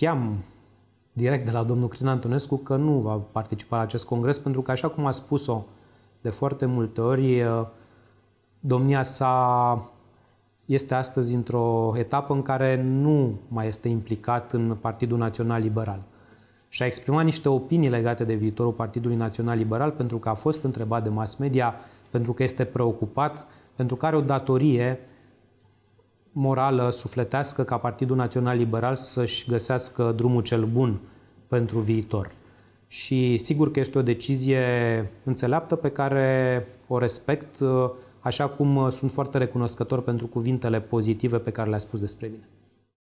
știam direct de la domnul Crin Antonescu că nu va participa la acest congres, pentru că, așa cum a spus-o de foarte multe ori, domnia sa este astăzi într-o etapă în care nu mai este implicat în Partidul Național Liberal. Și a exprimat niște opinii legate de viitorul Partidului Național Liberal pentru că a fost întrebat de mass media, pentru că este preocupat, pentru că are o datorie morală sufletească ca Partidul Național Liberal să-și găsească drumul cel bun pentru viitor. Și sigur că este o decizie înțeleaptă pe care o respect, așa cum sunt foarte recunoscător pentru cuvintele pozitive pe care le-a spus despre mine.